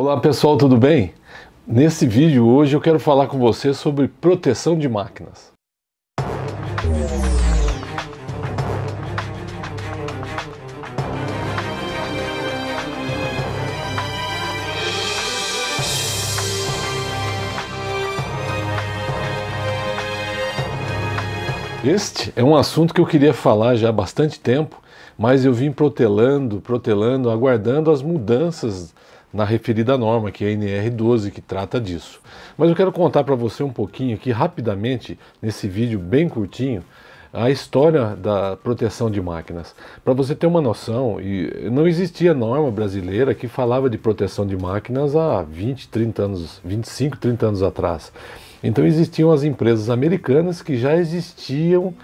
Olá pessoal, tudo bem? Nesse vídeo hoje eu quero falar com você sobre proteção de máquinas. Este é um assunto que eu queria falar já há bastante tempo, mas eu vim protelando, protelando, aguardando as mudanças na referida norma, que é a NR 12, que trata disso. Mas eu quero contar para você um pouquinho aqui, rapidamente, nesse vídeo bem curtinho, a história da proteção de máquinas. Para você ter uma noção, e não existia norma brasileira que falava de proteção de máquinas há 20, 30 anos, 25, 30 anos atrás. Então existiam as empresas americanas que já existiam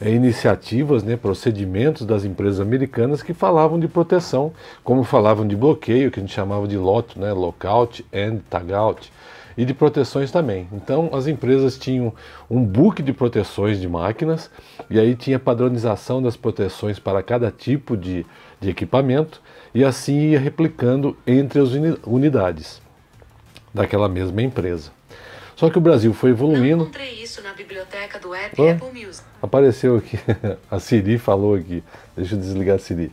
é, iniciativas, né, procedimentos das empresas americanas que falavam de proteção, como falavam de bloqueio, que a gente chamava de LOT, né, Lockout and Tagout, e de proteções também. Então as empresas tinham um book de proteções de máquinas e aí tinha padronização das proteções para cada tipo de, de equipamento e assim ia replicando entre as unidades daquela mesma empresa. Só que o Brasil foi evoluindo. Não encontrei isso na biblioteca do app ah, Apple Music. Apareceu aqui. A Siri falou aqui. Deixa eu desligar a Siri.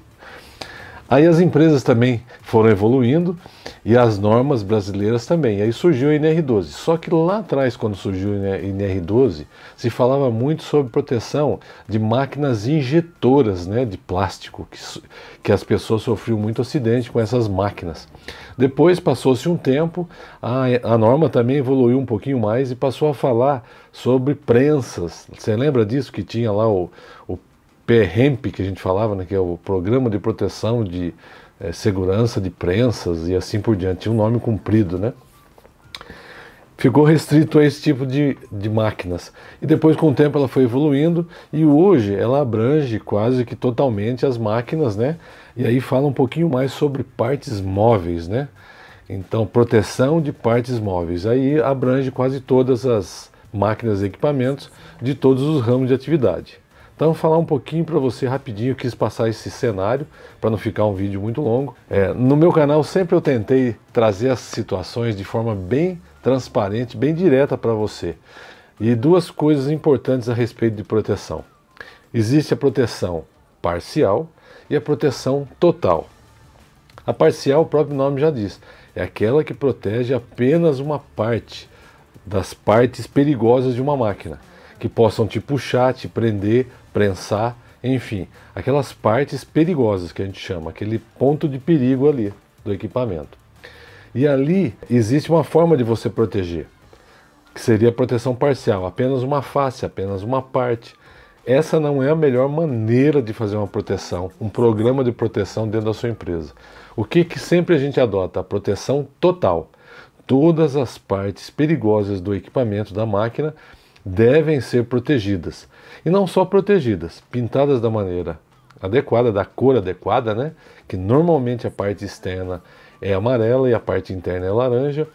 Aí as empresas também foram evoluindo e as normas brasileiras também. Aí surgiu a NR12. Só que lá atrás, quando surgiu a NR12, se falava muito sobre proteção de máquinas injetoras né, de plástico, que, que as pessoas sofriam muito acidente com essas máquinas. Depois passou-se um tempo, a, a norma também evoluiu um pouquinho mais e passou a falar sobre prensas. Você lembra disso que tinha lá o, o PREMP, que a gente falava, né, que é o Programa de Proteção de é, Segurança de Prensas e assim por diante, tinha um nome comprido, né? Ficou restrito a esse tipo de, de máquinas. E depois, com o tempo, ela foi evoluindo e hoje ela abrange quase que totalmente as máquinas, né? E aí fala um pouquinho mais sobre partes móveis, né? Então, proteção de partes móveis. Aí abrange quase todas as máquinas e equipamentos de todos os ramos de atividade. Então, falar um pouquinho para você rapidinho, eu quis passar esse cenário para não ficar um vídeo muito longo. É, no meu canal sempre eu tentei trazer as situações de forma bem transparente, bem direta para você. E duas coisas importantes a respeito de proteção. Existe a proteção parcial e a proteção total. A parcial, o próprio nome já diz, é aquela que protege apenas uma parte das partes perigosas de uma máquina, que possam te puxar, te prender prensar, enfim, aquelas partes perigosas que a gente chama, aquele ponto de perigo ali do equipamento. E ali existe uma forma de você proteger, que seria a proteção parcial, apenas uma face, apenas uma parte. Essa não é a melhor maneira de fazer uma proteção, um programa de proteção dentro da sua empresa. O que, que sempre a gente adota? A proteção total. Todas as partes perigosas do equipamento, da máquina, devem ser protegidas. E não só protegidas, pintadas da maneira adequada, da cor adequada, né? Que normalmente a parte externa é amarela e a parte interna é laranja.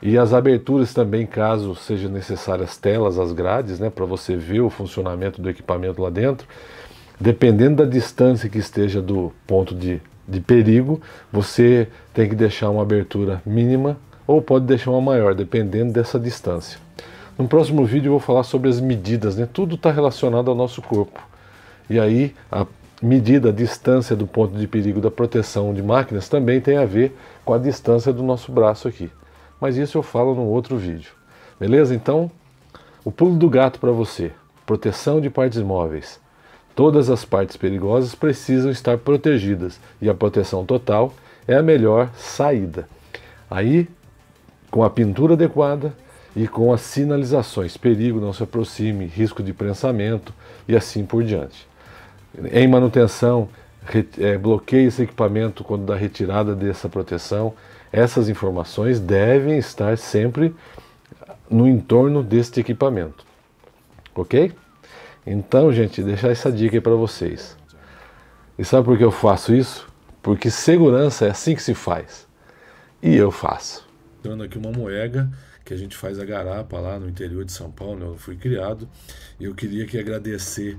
E as aberturas também, caso sejam necessárias telas, as grades, né, para você ver o funcionamento do equipamento lá dentro. Dependendo da distância que esteja do ponto de, de perigo, você tem que deixar uma abertura mínima ou pode deixar uma maior, dependendo dessa distância. No próximo vídeo eu vou falar sobre as medidas, né? Tudo está relacionado ao nosso corpo. E aí a medida, a distância do ponto de perigo da proteção de máquinas também tem a ver com a distância do nosso braço aqui. Mas isso eu falo no outro vídeo. Beleza? Então, o pulo do gato para você. Proteção de partes móveis. Todas as partes perigosas precisam estar protegidas e a proteção total é a melhor saída. Aí, com a pintura adequada, e com as sinalizações perigo, não se aproxime, risco de prensamento e assim por diante. Em manutenção, é, bloqueie esse equipamento quando da retirada dessa proteção. Essas informações devem estar sempre no entorno deste equipamento. Ok? Então, gente, deixar essa dica aí para vocês. E sabe por que eu faço isso? Porque segurança é assim que se faz. E eu faço. Dando aqui uma moega que a gente faz a garapa lá no interior de São Paulo, né? eu fui criado. E eu queria que agradecer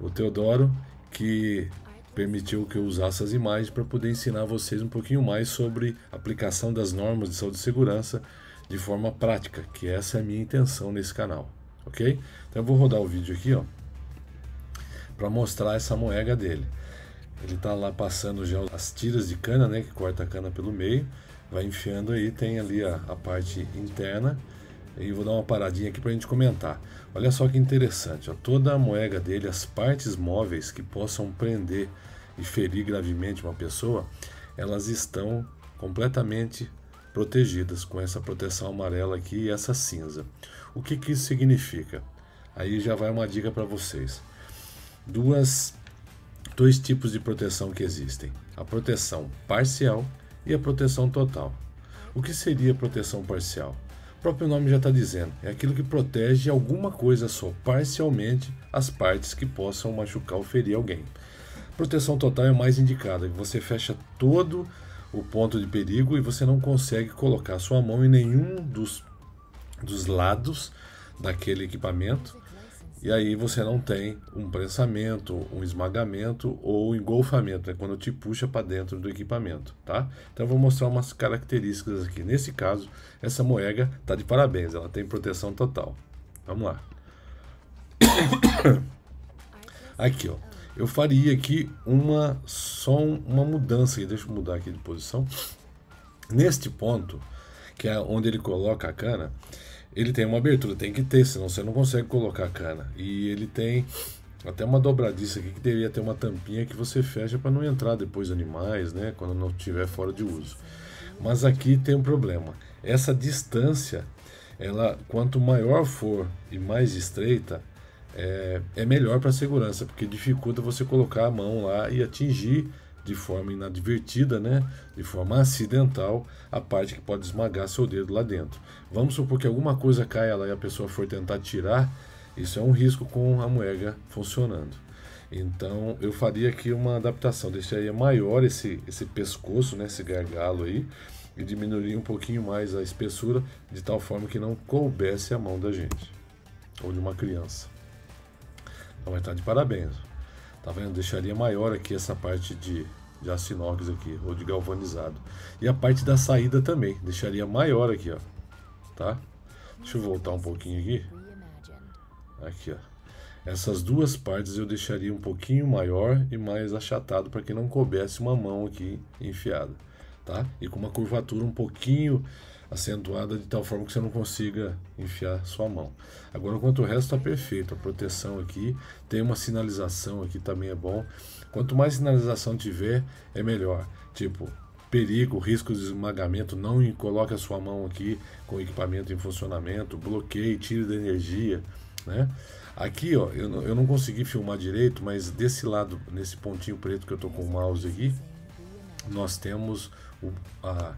o Teodoro que permitiu que eu usasse as imagens para poder ensinar vocês um pouquinho mais sobre aplicação das normas de saúde e segurança de forma prática, que essa é a minha intenção nesse canal, ok? Então eu vou rodar o vídeo aqui, ó, para mostrar essa moega dele. Ele está lá passando já as tiras de cana, né, que corta a cana pelo meio, vai enfiando aí, tem ali a, a parte interna. E vou dar uma paradinha aqui para a gente comentar. Olha só que interessante, ó, toda a moega dele, as partes móveis que possam prender e ferir gravemente uma pessoa, elas estão completamente protegidas com essa proteção amarela aqui e essa cinza. O que, que isso significa? Aí já vai uma dica para vocês. Duas, dois tipos de proteção que existem: a proteção parcial e a proteção total. O que seria proteção parcial? O próprio nome já está dizendo, é aquilo que protege alguma coisa só, parcialmente, as partes que possam machucar ou ferir alguém. Proteção total é mais indicada, você fecha todo o ponto de perigo e você não consegue colocar sua mão em nenhum dos, dos lados daquele equipamento e aí você não tem um prensamento, um esmagamento ou um engolfamento, é né? quando te puxa para dentro do equipamento, tá? Então eu vou mostrar umas características aqui. Nesse caso, essa moega tá de parabéns, ela tem proteção total. Vamos lá. Aqui, ó. Eu faria aqui uma só uma mudança, deixa eu mudar aqui de posição. Neste ponto, que é onde ele coloca a cana, ele tem uma abertura, tem que ter, senão você não consegue colocar a cana. E ele tem até uma dobradiça aqui que deveria ter uma tampinha que você fecha para não entrar depois animais, né? Quando não estiver fora de uso. Mas aqui tem um problema. Essa distância, ela quanto maior for e mais estreita, é, é melhor para segurança, porque dificulta você colocar a mão lá e atingir de forma inadvertida, né? de forma acidental, a parte que pode esmagar seu dedo lá dentro. Vamos supor que alguma coisa caia lá e a pessoa for tentar tirar, isso é um risco com a moega funcionando. Então eu faria aqui uma adaptação, deixaria maior esse, esse pescoço, né? esse gargalo aí, e diminuiria um pouquinho mais a espessura, de tal forma que não coubesse a mão da gente, ou de uma criança. Então vai estar de parabéns. Tá vendo? Deixaria maior aqui essa parte de, de aço inox aqui, ou de galvanizado. E a parte da saída também, deixaria maior aqui, ó. Tá? Deixa eu voltar um pouquinho aqui. Aqui, ó. Essas duas partes eu deixaria um pouquinho maior e mais achatado para que não coubesse uma mão aqui enfiada, tá? E com uma curvatura um pouquinho acentuada de tal forma que você não consiga enfiar sua mão. Agora, quanto ao resto, está perfeito. A proteção aqui tem uma sinalização aqui também é bom. Quanto mais sinalização tiver, é melhor. Tipo, perigo, risco de esmagamento, não coloque a sua mão aqui com o equipamento em funcionamento, bloqueie, tire da energia, né? Aqui, ó, eu não, eu não consegui filmar direito, mas desse lado, nesse pontinho preto que eu tô com o mouse aqui, nós temos o, a,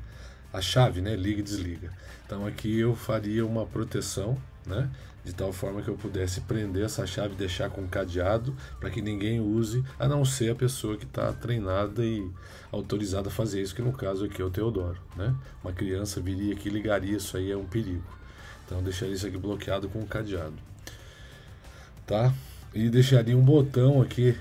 a chave, né? Liga e desliga. Então aqui eu faria uma proteção, né? De tal forma que eu pudesse prender essa chave, deixar com cadeado, para que ninguém use, a não ser a pessoa que está treinada e autorizada a fazer isso, que no caso aqui é o Teodoro, né? Uma criança viria aqui e ligaria, isso aí é um perigo. Então deixaria isso aqui bloqueado com cadeado, tá? E deixaria um botão aqui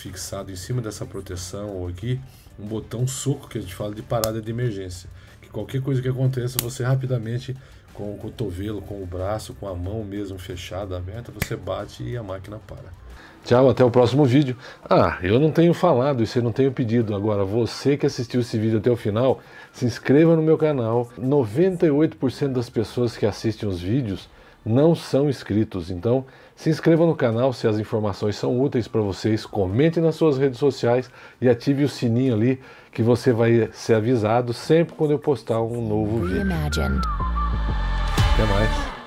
fixado em cima dessa proteção ou aqui, um botão soco que a gente fala de parada de emergência. Que qualquer coisa que aconteça, você rapidamente, com o cotovelo, com o braço, com a mão mesmo fechada, aberta, você bate e a máquina para. Tchau, até o próximo vídeo. Ah, eu não tenho falado e você não tenho pedido. Agora, você que assistiu esse vídeo até o final, se inscreva no meu canal. 98% das pessoas que assistem os vídeos não são inscritos. Então, se inscreva no canal se as informações são úteis para vocês, comente nas suas redes sociais e ative o sininho ali que você vai ser avisado sempre quando eu postar um novo vídeo. Até mais.